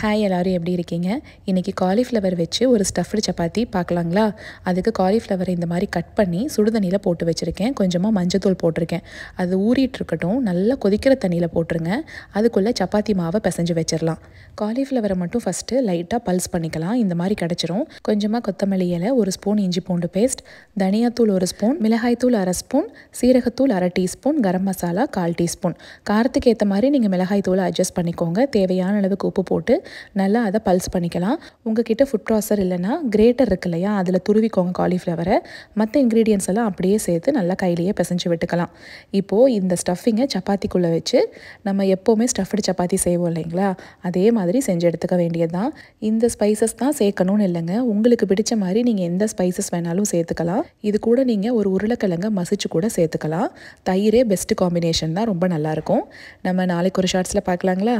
hi எல்லோரும் எப்படி இருக்கீங்க இன்றைக்கி காலிஃப்ளவர் வச்சு ஒரு ஸ்டஃப்டு சப்பாத்தி பார்க்கலாங்களா அதுக்கு காலிஃப்ளவரை இந்த மாதிரி கட் பண்ணி சுடுதண்ணியில் போட்டு வச்சுருக்கேன் கொஞ்சமாக மஞ்சத்தூள் போட்டிருக்கேன் அது ஊறிட்டு இருக்கட்டும் நல்லா கொதிக்கிற தண்ணியில் போட்டுருங்க அதுக்குள்ளே சப்பாத்தி மாவை பிசைஞ்சு வச்சிடலாம் காலிஃப்ளவரை மட்டும் ஃபஸ்ட்டு லைட்டாக பல்ஸ் பண்ணிக்கலாம் இந்த மாதிரி கிடச்சிரும் கொஞ்சமாக கொத்தமல்லி இலை ஒரு ஸ்பூன் இஞ்சி பூண்டு பேஸ்ட் தனியாத்தூள் ஒரு ஸ்பூன் மிளகாய்த்தூள் அரை ஸ்பூன் சீரகத்தூள் அரை டீஸ்பூன் கரம் மசாலா கால் டீஸ்பூன் காரத்துக்கு ஏற்ற மாதிரி நீங்கள் மிளகாய்த்தூளை அட்ஜஸ்ட் பண்ணிக்கோங்க தேவையான அளவுக்கு உப்பு போட்டு நல்லா அதை பல்ஸ் பண்ணிக்கலாம் உங்ககிட்ட ஃபுட் ப்ராசர் இல்லைன்னா கிரேட்டர் இருக்கு இல்லையா அதில் துருவிக்கோங்க காலிஃப்ளவரை மற்ற இன்க்ரீடியன்ஸ் எல்லாம் அப்படியே சேர்த்து நல்லா கையிலேயே பிசைஞ்சு விட்டுக்கலாம் இப்போது இந்த ஸ்டஃபிங்கை சப்பாத்திக்குள்ளே வச்சு நம்ம எப்போவுமே ஸ்டஃப்டு சப்பாத்தி செய்வோம் இல்லைங்களா அதே மாதிரி செஞ்சு எடுத்துக்க வேண்டியது தான் இந்த ஸ்பைசஸ் தான் சேர்க்கணும்னு இல்லைங்க உங்களுக்கு பிடிச்ச மாதிரி நீங்கள் எந்த ஸ்பைசஸ் வேணாலும் சேர்த்துக்கலாம் இது கூட நீங்கள் ஒரு உருளைக்கிழங்கை மசிச்சு கூட சேர்த்துக்கலாம் தயிரே பெஸ்ட்டு காம்பினேஷன் தான் ரொம்ப நல்லாயிருக்கும் நம்ம நாளைக்கு ஒரு ஷார்ட்ஸில் பார்க்கலாங்களா